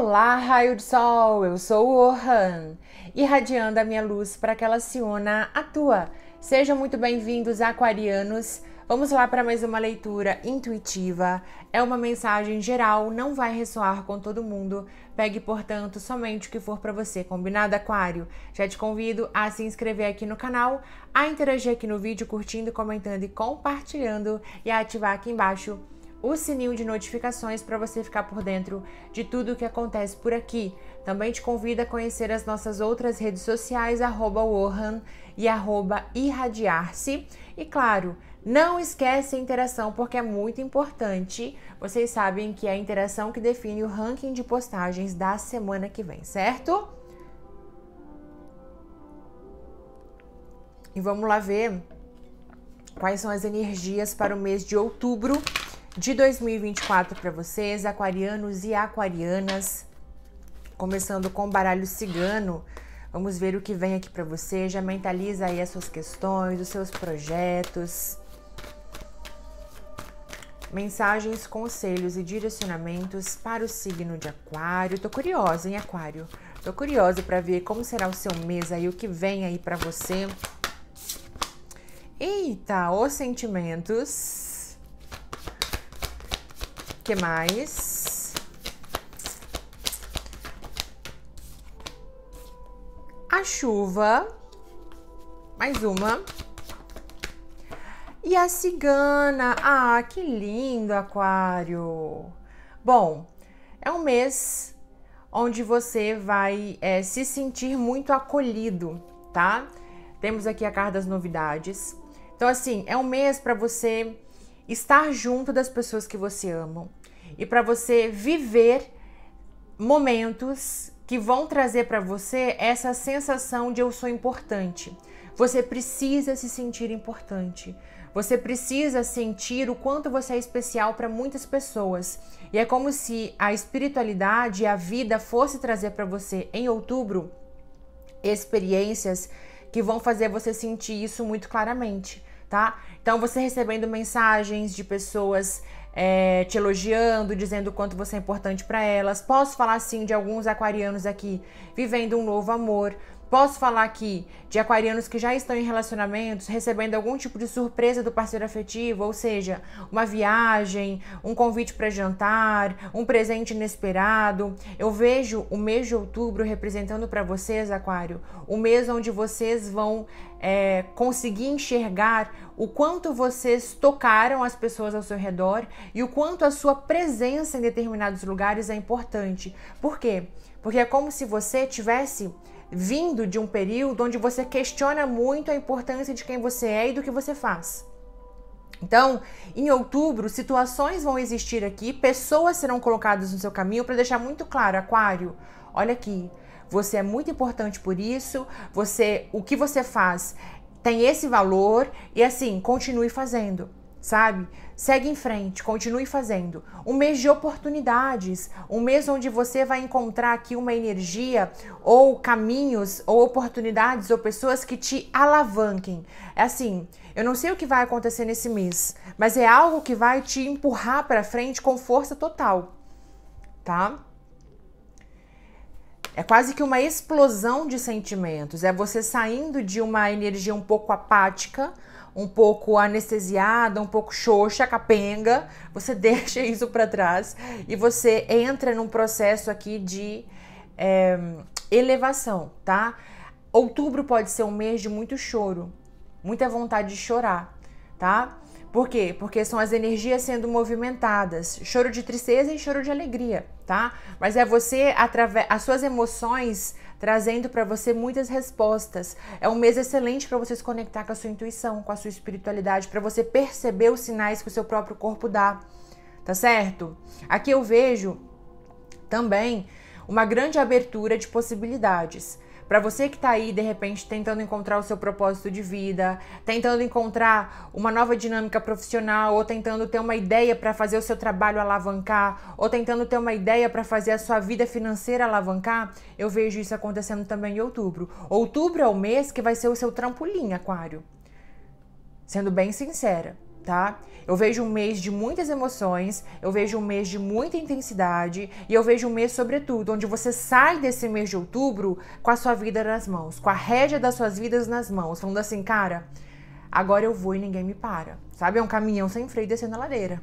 Olá, raio de sol, eu sou o Orhan, irradiando a minha luz para que ela se una à tua. Sejam muito bem-vindos, aquarianos. Vamos lá para mais uma leitura intuitiva. É uma mensagem geral, não vai ressoar com todo mundo. Pegue, portanto, somente o que for para você, combinado, Aquário? Já te convido a se inscrever aqui no canal, a interagir aqui no vídeo, curtindo, comentando e compartilhando, e a ativar aqui embaixo o sininho de notificações para você ficar por dentro de tudo o que acontece por aqui. Também te convido a conhecer as nossas outras redes sociais, arroba Wohan e arroba Irradiar-se. E claro, não esquece a interação porque é muito importante. Vocês sabem que é a interação que define o ranking de postagens da semana que vem, certo? E vamos lá ver quais são as energias para o mês de outubro de 2024 para vocês, aquarianos e aquarianas. Começando com o baralho cigano, vamos ver o que vem aqui para você. Já mentaliza aí as suas questões, os seus projetos. Mensagens, conselhos e direcionamentos para o signo de Aquário. Tô curiosa, hein, Aquário? Tô curiosa para ver como será o seu mês aí, o que vem aí para você. Eita, os sentimentos que mais? A chuva. Mais uma. E a cigana. Ah, que lindo, Aquário. Bom, é um mês onde você vai é, se sentir muito acolhido, tá? Temos aqui a carta das novidades. Então, assim, é um mês para você estar junto das pessoas que você ama, e para você viver momentos que vão trazer para você essa sensação de eu sou importante. Você precisa se sentir importante. Você precisa sentir o quanto você é especial para muitas pessoas. E é como se a espiritualidade e a vida fosse trazer para você em outubro experiências que vão fazer você sentir isso muito claramente tá? Então você recebendo mensagens de pessoas é, te elogiando, dizendo o quanto você é importante para elas. Posso falar sim de alguns aquarianos aqui vivendo um novo amor. Posso falar aqui de aquarianos que já estão em relacionamentos, recebendo algum tipo de surpresa do parceiro afetivo, ou seja, uma viagem, um convite para jantar, um presente inesperado. Eu vejo o mês de outubro representando para vocês, Aquário, o mês onde vocês vão é, conseguir enxergar o quanto vocês tocaram as pessoas ao seu redor e o quanto a sua presença em determinados lugares é importante. Por quê? Porque é como se você tivesse vindo de um período onde você questiona muito a importância de quem você é e do que você faz. Então, em outubro, situações vão existir aqui, pessoas serão colocadas no seu caminho para deixar muito claro, Aquário, olha aqui, você é muito importante por isso, você, o que você faz tem esse valor e assim, continue fazendo sabe? Segue em frente, continue fazendo. Um mês de oportunidades, um mês onde você vai encontrar aqui uma energia ou caminhos ou oportunidades ou pessoas que te alavanquem. É assim, eu não sei o que vai acontecer nesse mês, mas é algo que vai te empurrar para frente com força total, tá? É quase que uma explosão de sentimentos. É você saindo de uma energia um pouco apática um pouco anestesiada, um pouco xoxa, capenga, você deixa isso para trás e você entra num processo aqui de é, elevação, tá? Outubro pode ser um mês de muito choro, muita vontade de chorar, tá? Por quê? Porque são as energias sendo movimentadas, choro de tristeza e choro de alegria, tá? Mas é você através as suas emoções trazendo para você muitas respostas. É um mês excelente para você se conectar com a sua intuição, com a sua espiritualidade, para você perceber os sinais que o seu próprio corpo dá. Tá certo? Aqui eu vejo também uma grande abertura de possibilidades. Para você que está aí de repente tentando encontrar o seu propósito de vida, tentando encontrar uma nova dinâmica profissional ou tentando ter uma ideia para fazer o seu trabalho alavancar ou tentando ter uma ideia para fazer a sua vida financeira alavancar, eu vejo isso acontecendo também em outubro. Outubro é o mês que vai ser o seu trampolim, aquário. Sendo bem sincera, tá? Eu vejo um mês de muitas emoções, eu vejo um mês de muita intensidade e eu vejo um mês, sobretudo, onde você sai desse mês de outubro com a sua vida nas mãos, com a rédea das suas vidas nas mãos, falando assim, cara, agora eu vou e ninguém me para, sabe? É um caminhão sem freio descendo a ladeira,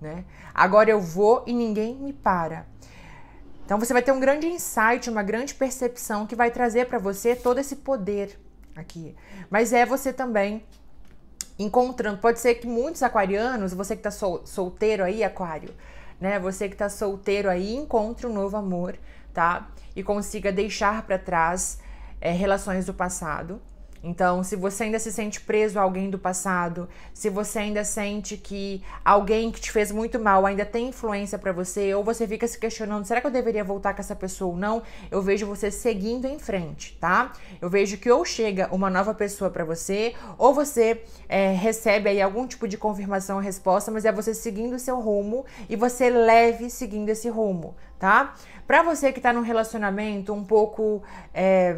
né? Agora eu vou e ninguém me para. Então você vai ter um grande insight, uma grande percepção que vai trazer para você todo esse poder aqui. Mas é você também encontrando. Pode ser que muitos aquarianos, você que tá sol, solteiro aí, aquário, né? Você que tá solteiro aí, encontre um novo amor, tá? E consiga deixar para trás é, relações do passado. Então, se você ainda se sente preso a alguém do passado, se você ainda sente que alguém que te fez muito mal ainda tem influência para você, ou você fica se questionando, será que eu deveria voltar com essa pessoa ou não? Eu vejo você seguindo em frente, tá? Eu vejo que ou chega uma nova pessoa para você, ou você é, recebe aí algum tipo de confirmação, ou resposta, mas é você seguindo o seu rumo e você leve seguindo esse rumo, tá? Pra você que tá num relacionamento um pouco. É,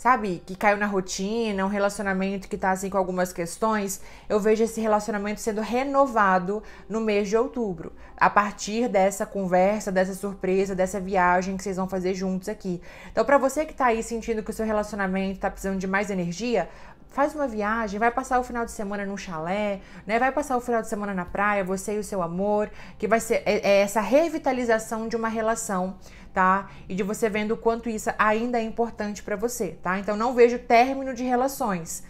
sabe, que caiu na rotina, um relacionamento que tá assim com algumas questões, eu vejo esse relacionamento sendo renovado no mês de outubro, a partir dessa conversa, dessa surpresa, dessa viagem que vocês vão fazer juntos aqui. Então, para você que tá aí sentindo que o seu relacionamento tá precisando de mais energia, faz uma viagem, vai passar o final de semana num chalé, né? Vai passar o final de semana na praia, você e o seu amor, que vai ser é, é essa revitalização de uma relação, tá? E de você vendo o quanto isso ainda é importante para você, tá? Então não vejo término de relações.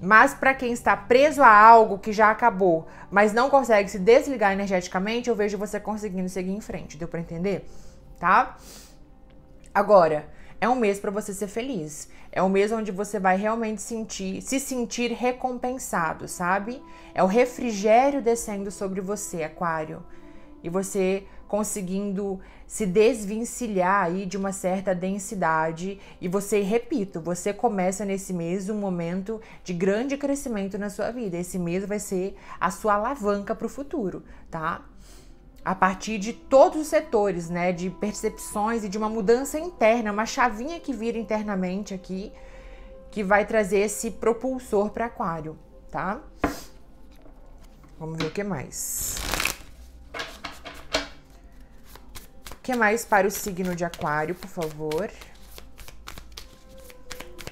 Mas para quem está preso a algo que já acabou, mas não consegue se desligar energeticamente, eu vejo você conseguindo seguir em frente. Deu para entender? Tá? Agora, é um mês para você ser feliz. É um mês onde você vai realmente sentir, se sentir recompensado, sabe? É o refrigério descendo sobre você, Aquário. E você conseguindo se desvincilhar aí de uma certa densidade. E você, repito, você começa nesse mês um momento de grande crescimento na sua vida. Esse mês vai ser a sua alavanca para o futuro, tá? a partir de todos os setores, né, de percepções e de uma mudança interna, uma chavinha que vira internamente aqui, que vai trazer esse propulsor para Aquário, tá? Vamos ver o que mais. O que mais para o signo de Aquário, por favor?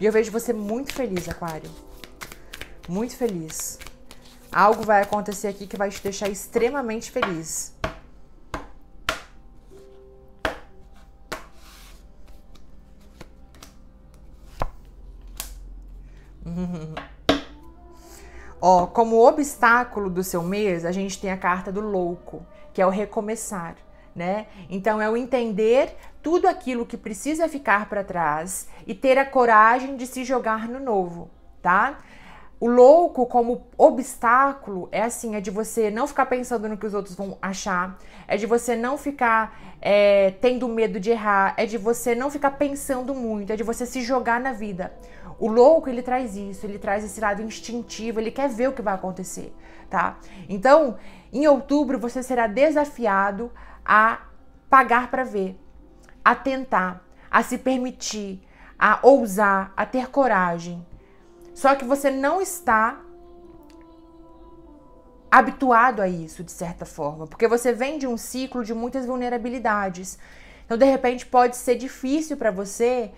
E eu vejo você muito feliz, Aquário. Muito feliz. Algo vai acontecer aqui que vai te deixar extremamente feliz. Ó, como obstáculo do seu mês, a gente tem a carta do louco, que é o recomeçar, né? Então é o entender tudo aquilo que precisa ficar para trás e ter a coragem de se jogar no novo, tá? O louco como obstáculo é assim, é de você não ficar pensando no que os outros vão achar, é de você não ficar é, tendo medo de errar, é de você não ficar pensando muito, é de você se jogar na vida. O louco, ele traz isso, ele traz esse lado instintivo, ele quer ver o que vai acontecer, tá? Então, em outubro você será desafiado a pagar para ver, a tentar, a se permitir, a ousar, a ter coragem. Só que você não está habituado a isso, de certa forma, porque você vem de um ciclo de muitas vulnerabilidades. Então, de repente, pode ser difícil para você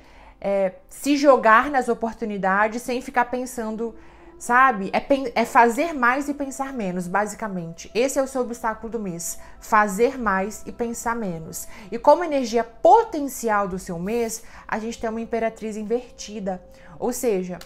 é, se jogar nas oportunidades sem ficar pensando, sabe? É, é fazer mais e pensar menos, basicamente. Esse é o seu obstáculo do mês: fazer mais e pensar menos. E como energia potencial do seu mês, a gente tem uma imperatriz invertida. Ou seja,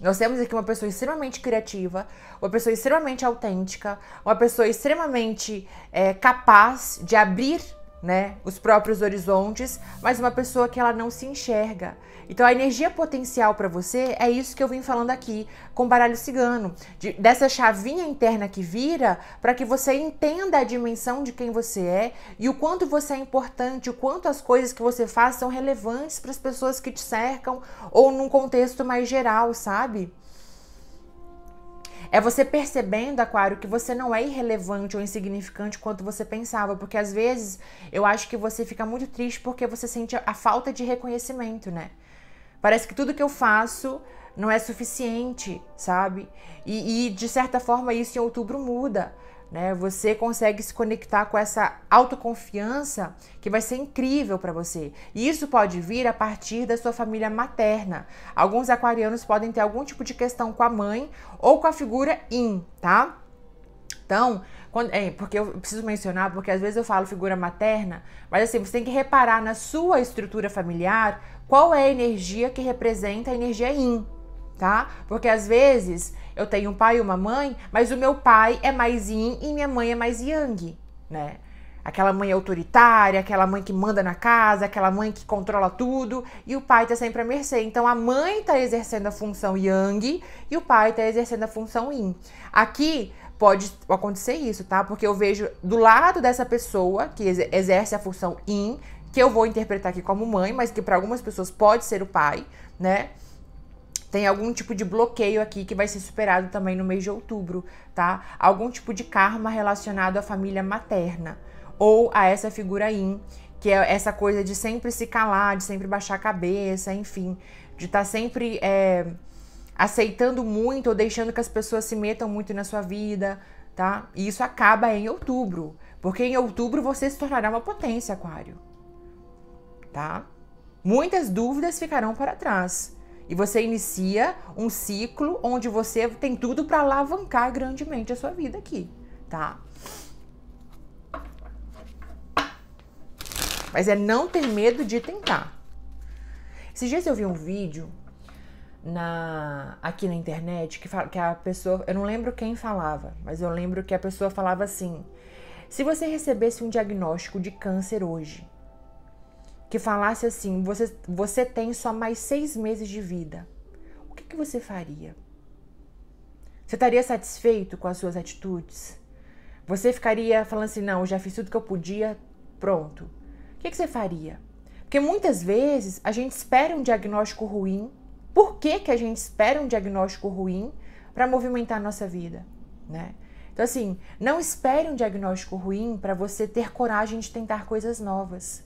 nós temos aqui uma pessoa extremamente criativa, uma pessoa extremamente autêntica, uma pessoa extremamente é, capaz de abrir né, os próprios horizontes, mas uma pessoa que ela não se enxerga. Então a energia potencial para você é isso que eu vim falando aqui com baralho cigano, de, dessa chavinha interna que vira para que você entenda a dimensão de quem você é e o quanto você é importante, o quanto as coisas que você faz são relevantes para as pessoas que te cercam ou num contexto mais geral, sabe? É você percebendo, Aquário, que você não é irrelevante ou insignificante quanto você pensava, porque às vezes eu acho que você fica muito triste porque você sente a falta de reconhecimento, né? Parece que tudo que eu faço não é suficiente, sabe? E, e, de certa forma isso em outubro muda, né? Você consegue se conectar com essa autoconfiança que vai ser incrível para você. E isso pode vir a partir da sua família materna. Alguns aquarianos podem ter algum tipo de questão com a mãe ou com a figura in, tá? Então, quando, é, porque eu preciso mencionar, porque às vezes eu falo figura materna, mas assim, você tem que reparar na sua estrutura familiar qual é a energia que representa a energia in, tá? Porque às vezes eu tenho um pai e uma mãe, mas o meu pai é mais yin e minha mãe é mais yang, né? Aquela mãe autoritária, aquela mãe que manda na casa, aquela mãe que controla tudo, e o pai tá sempre à mercê. Então a mãe tá exercendo a função yang e o pai tá exercendo a função yin. Aqui pode acontecer isso, tá? Porque eu vejo do lado dessa pessoa que exerce a função yin, que eu vou interpretar aqui como mãe, mas que para algumas pessoas pode ser o pai, né? tem algum tipo de bloqueio aqui que vai ser superado também no mês de outubro, tá? Algum tipo de karma relacionado à família materna ou a essa figura aí, que é essa coisa de sempre se calar, de sempre baixar a cabeça, enfim, de estar tá sempre é, aceitando muito ou deixando que as pessoas se metam muito na sua vida, tá? E isso acaba em outubro, porque em outubro você se tornará uma potência, Aquário, tá? Muitas dúvidas ficarão para trás e você inicia um ciclo onde você tem tudo para alavancar grandemente a sua vida aqui, tá? Mas é não ter medo de tentar. Esses dias eu vi um vídeo na, aqui na internet que, fala, que a pessoa. Eu não lembro quem falava, mas eu lembro que a pessoa falava assim: se você recebesse um diagnóstico de câncer hoje, que falasse assim: você, você tem só mais seis meses de vida, o que, que você faria? Você estaria satisfeito com as suas atitudes? Você ficaria falando assim: não, eu já fiz tudo que eu podia, pronto. O que, que você faria? Porque muitas vezes a gente espera um diagnóstico ruim. Por que, que a gente espera um diagnóstico ruim para movimentar a nossa vida? Né? Então, assim, não espere um diagnóstico ruim para você ter coragem de tentar coisas novas.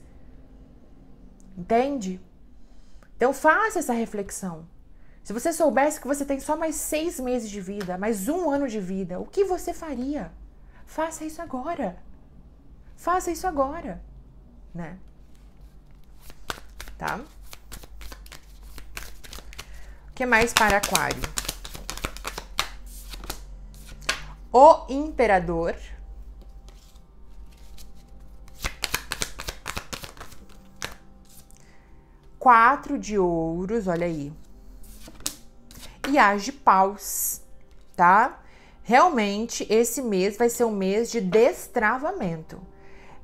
Entende? Então faça essa reflexão. Se você soubesse que você tem só mais seis meses de vida, mais um ano de vida, o que você faria? Faça isso agora. Faça isso agora, né? Tá? O que mais para Aquário? O imperador quatro de ouros, olha aí. E as de paus, tá? Realmente, esse mês vai ser um mês de destravamento,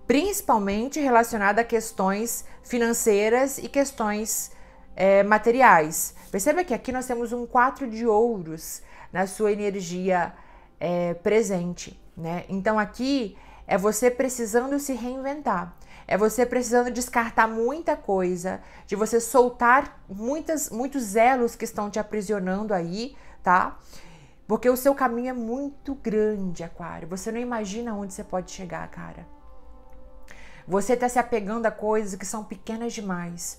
principalmente relacionado a questões financeiras e questões é, materiais. Perceba que aqui nós temos um quatro de ouros na sua energia é, presente, né? Então aqui é você precisando se reinventar. É você precisando descartar muita coisa, de você soltar muitas, muitos elos que estão te aprisionando aí, tá? Porque o seu caminho é muito grande, Aquário. Você não imagina onde você pode chegar, cara. Você está se apegando a coisas que são pequenas demais.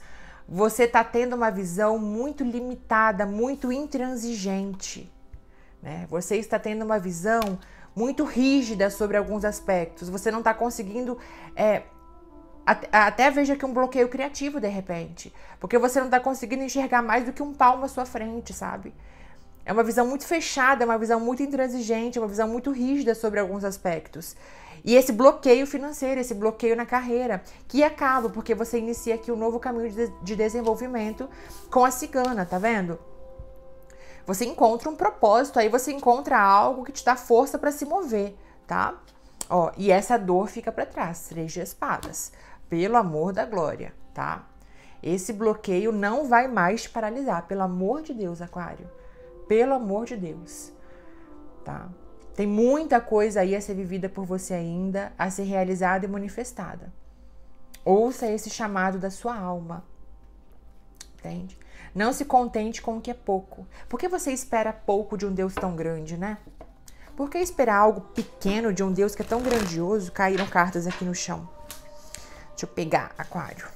Você está tendo uma visão muito limitada, muito intransigente. Né? Você está tendo uma visão muito rígida sobre alguns aspectos. Você não está conseguindo é, até veja que um bloqueio criativo de repente, porque você não está conseguindo enxergar mais do que um palmo à sua frente, sabe? É uma visão muito fechada, é uma visão muito intransigente, é uma visão muito rígida sobre alguns aspectos. E esse bloqueio financeiro, esse bloqueio na carreira, que acaba porque você inicia aqui um novo caminho de, de desenvolvimento com a cigana, tá vendo? Você encontra um propósito, aí você encontra algo que te dá força para se mover, tá? Ó, e essa dor fica para trás, três de espadas pelo amor da glória, tá? Esse bloqueio não vai mais paralisar, pelo amor de Deus, Aquário. Pelo amor de Deus, tá? Tem muita coisa aí a ser vivida por você ainda, a ser realizada e manifestada. Ouça esse chamado da sua alma. Entende? Não se contente com o que é pouco. Por que você espera pouco de um Deus tão grande, né? Por que esperar algo pequeno de um Deus que é tão grandioso? Caíram cartas aqui no chão. Deixa eu pegar aquário.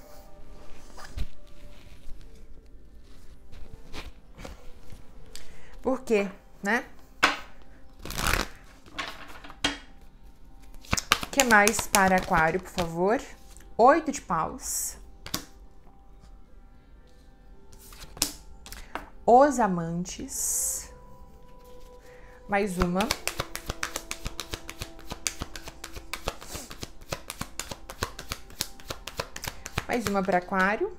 Por quê, né? O que mais para aquário, por favor? Oito de paus. Os amantes. Mais uma. Mais uma para aquário.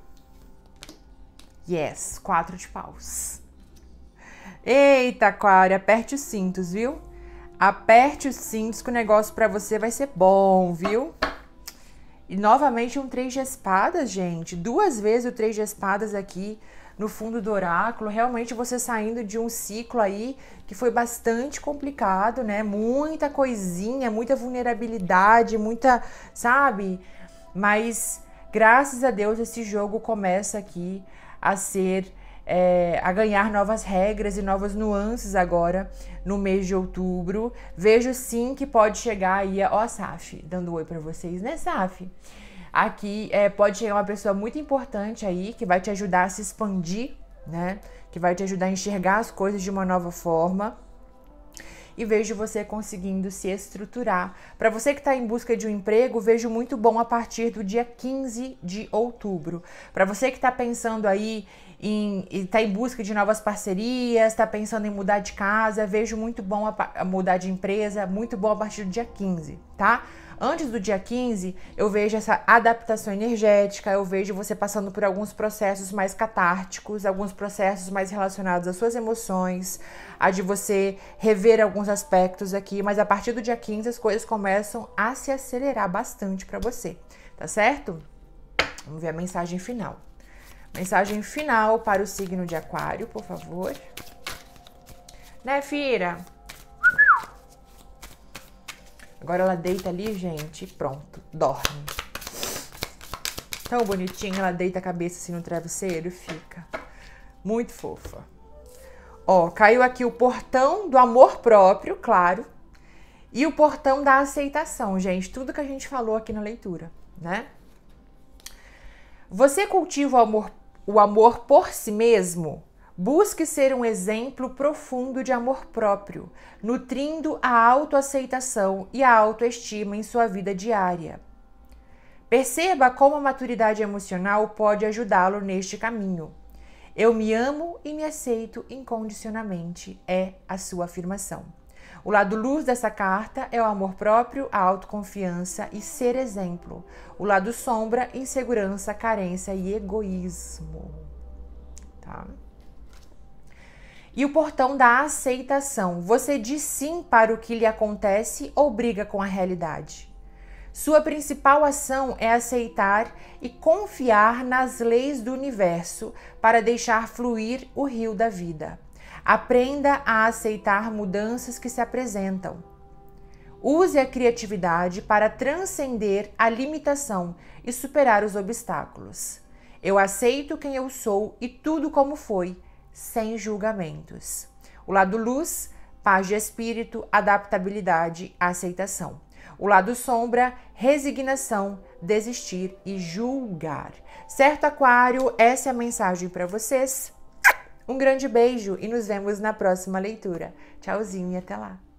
Yes, quatro de paus. Eita, aquário, aperte os cintos, viu? Aperte os cintos que o negócio para você vai ser bom, viu? E novamente um três de espadas, gente. Duas vezes o três de espadas aqui no fundo do oráculo, realmente você saindo de um ciclo aí que foi bastante complicado, né? Muita coisinha, muita vulnerabilidade, muita, sabe? Mas Graças a Deus esse jogo começa aqui a ser é, a ganhar novas regras e novas nuances agora no mês de outubro. Vejo sim que pode chegar aí, ó, a Saf, dando oi para vocês, né, Saf? Aqui é, pode chegar uma pessoa muito importante aí que vai te ajudar a se expandir, né? Que vai te ajudar a enxergar as coisas de uma nova forma e vejo você conseguindo se estruturar. Para você que está em busca de um emprego, vejo muito bom a partir do dia 15 de outubro. Para você que está pensando aí em está em busca de novas parcerias, está pensando em mudar de casa, vejo muito bom a, a mudar de empresa, muito bom a partir do dia 15, tá? antes do dia 15, eu vejo essa adaptação energética, eu vejo você passando por alguns processos mais catárticos, alguns processos mais relacionados às suas emoções, a de você rever alguns aspectos aqui, mas a partir do dia 15 as coisas começam a se acelerar bastante para você, tá certo? Vamos ver a mensagem final. Mensagem final para o signo de Aquário, por favor. Né, Fira? Agora ela deita ali, gente, e pronto, dorme. Tão bonitinha, ela deita a cabeça assim no travesseiro e fica. Muito fofa. Ó, caiu aqui o portão do amor próprio, claro, e o portão da aceitação, gente. Tudo que a gente falou aqui na leitura, né? Você cultiva o amor, o amor por si mesmo Busque ser um exemplo profundo de amor próprio, nutrindo a autoaceitação e a autoestima em sua vida diária. Perceba como a maturidade emocional pode ajudá-lo neste caminho. Eu me amo e me aceito incondicionalmente é a sua afirmação. O lado luz dessa carta é o amor próprio, a autoconfiança e ser exemplo. O lado sombra, insegurança, carência e egoísmo. Tá? E o portão da aceitação. Você diz sim para o que lhe acontece ou briga com a realidade. Sua principal ação é aceitar e confiar nas leis do universo para deixar fluir o rio da vida. Aprenda a aceitar mudanças que se apresentam. Use a criatividade para transcender a limitação e superar os obstáculos. Eu aceito quem eu sou e tudo como foi sem julgamentos. O lado luz, paz de espírito, adaptabilidade, aceitação. O lado sombra, resignação, desistir e julgar. Certo, Aquário? Essa é a mensagem para vocês. Um grande beijo e nos vemos na próxima leitura. Tchauzinho e até lá.